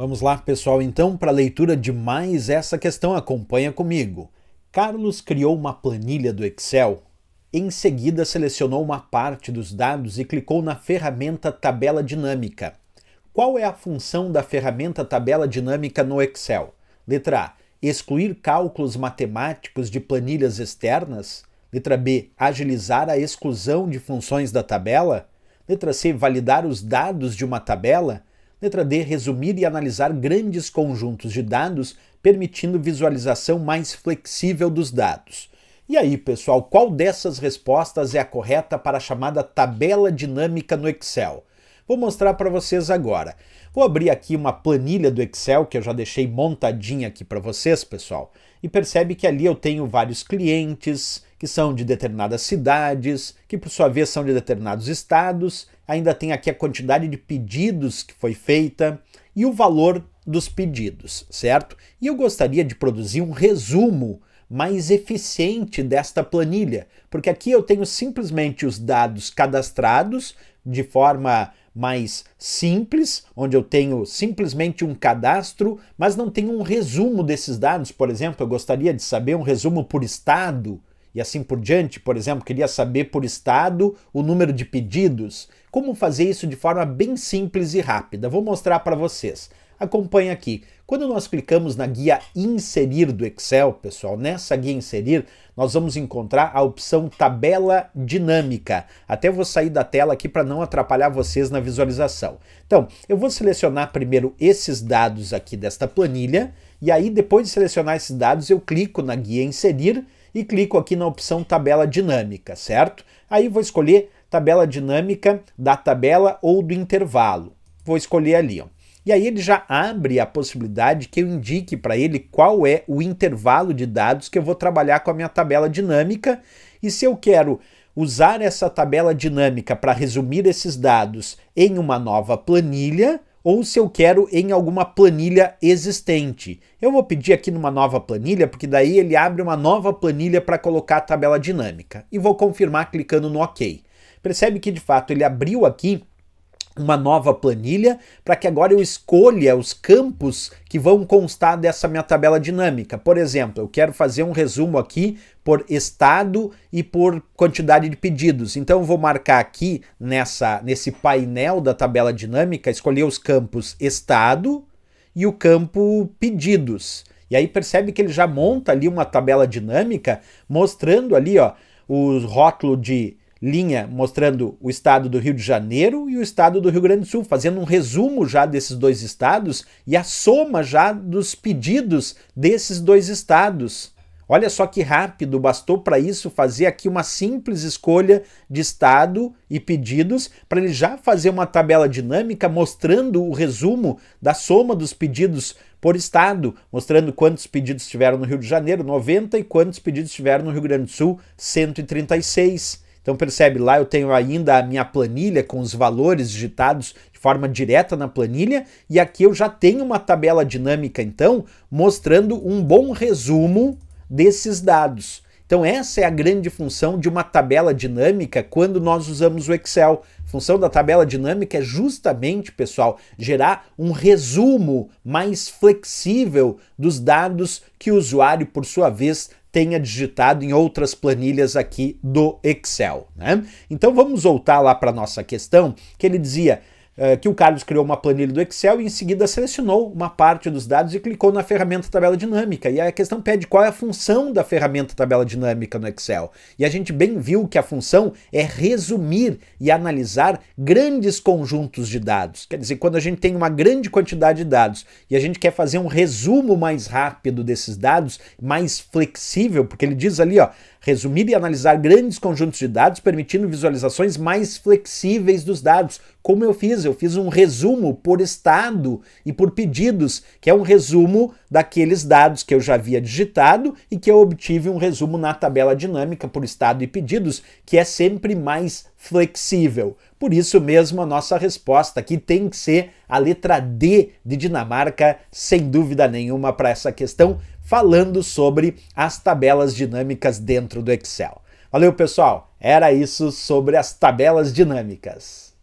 Vamos lá, pessoal, então, para a leitura de mais essa questão, acompanha comigo. Carlos criou uma planilha do Excel. Em seguida, selecionou uma parte dos dados e clicou na ferramenta Tabela Dinâmica. Qual é a função da ferramenta Tabela Dinâmica no Excel? Letra A. Excluir cálculos matemáticos de planilhas externas. Letra B. Agilizar a exclusão de funções da tabela. Letra C. Validar os dados de uma tabela. Letra D, resumir e analisar grandes conjuntos de dados, permitindo visualização mais flexível dos dados. E aí, pessoal, qual dessas respostas é a correta para a chamada tabela dinâmica no Excel? Vou mostrar para vocês agora. Vou abrir aqui uma planilha do Excel que eu já deixei montadinha aqui para vocês, pessoal. E percebe que ali eu tenho vários clientes, que são de determinadas cidades, que por sua vez são de determinados estados. Ainda tem aqui a quantidade de pedidos que foi feita e o valor dos pedidos, certo? E eu gostaria de produzir um resumo mais eficiente desta planilha, porque aqui eu tenho simplesmente os dados cadastrados de forma mais simples, onde eu tenho simplesmente um cadastro, mas não tenho um resumo desses dados. Por exemplo, eu gostaria de saber um resumo por estado, e assim por diante, por exemplo, queria saber por estado o número de pedidos. Como fazer isso de forma bem simples e rápida? Vou mostrar para vocês. Acompanhe aqui. Quando nós clicamos na guia Inserir do Excel, pessoal, nessa guia Inserir, nós vamos encontrar a opção Tabela Dinâmica. Até vou sair da tela aqui para não atrapalhar vocês na visualização. Então, eu vou selecionar primeiro esses dados aqui desta planilha, e aí depois de selecionar esses dados, eu clico na guia Inserir e clico aqui na opção tabela dinâmica, certo? Aí vou escolher tabela dinâmica da tabela ou do intervalo. Vou escolher ali, ó. E aí ele já abre a possibilidade que eu indique para ele qual é o intervalo de dados que eu vou trabalhar com a minha tabela dinâmica. E se eu quero usar essa tabela dinâmica para resumir esses dados em uma nova planilha, ou se eu quero em alguma planilha existente. Eu vou pedir aqui numa nova planilha, porque daí ele abre uma nova planilha para colocar a tabela dinâmica. E vou confirmar clicando no OK. Percebe que de fato ele abriu aqui uma nova planilha para que agora eu escolha os campos que vão constar dessa minha tabela dinâmica. Por exemplo, eu quero fazer um resumo aqui por estado e por quantidade de pedidos. Então eu vou marcar aqui nessa nesse painel da tabela dinâmica, escolher os campos estado e o campo pedidos. E aí percebe que ele já monta ali uma tabela dinâmica mostrando ali, ó, o rótulo de linha mostrando o estado do Rio de Janeiro e o estado do Rio Grande do Sul, fazendo um resumo já desses dois estados e a soma já dos pedidos desses dois estados. Olha só que rápido, bastou para isso fazer aqui uma simples escolha de estado e pedidos, para ele já fazer uma tabela dinâmica mostrando o resumo da soma dos pedidos por estado, mostrando quantos pedidos tiveram no Rio de Janeiro, 90, e quantos pedidos tiveram no Rio Grande do Sul, 136. Então percebe, lá eu tenho ainda a minha planilha com os valores digitados de forma direta na planilha e aqui eu já tenho uma tabela dinâmica então mostrando um bom resumo desses dados. Então essa é a grande função de uma tabela dinâmica quando nós usamos o Excel. A função da tabela dinâmica é justamente, pessoal, gerar um resumo mais flexível dos dados que o usuário, por sua vez, tenha digitado em outras planilhas aqui do Excel. Né? Então vamos voltar lá para nossa questão que ele dizia eh, que o Carlos criou uma planilha do Excel e em seguida selecionou uma parte dos dados e clicou na ferramenta tabela dinâmica. E a questão pede qual é a função da ferramenta tabela dinâmica no Excel. E a gente bem viu que a função é resumir e analisar grandes conjuntos de dados. Quer dizer, quando a gente tem uma grande quantidade de dados e a gente quer fazer um resumo mais rápido desses dados, mais flexível, porque ele diz ali, ó, resumir e analisar grandes conjuntos de dados, permitindo visualizações mais flexíveis dos dados. Como eu fiz, eu fiz um resumo por estado e por pedidos, que é um resumo daqueles dados que eu já havia digitado e que eu obtive um resumo na tabela dinâmica por estado e pedidos, que é sempre mais flexível. Por isso mesmo, a nossa resposta aqui tem que ser a letra D de Dinamarca, sem dúvida nenhuma, para essa questão falando sobre as tabelas dinâmicas dentro do Excel. Valeu, pessoal! Era isso sobre as tabelas dinâmicas.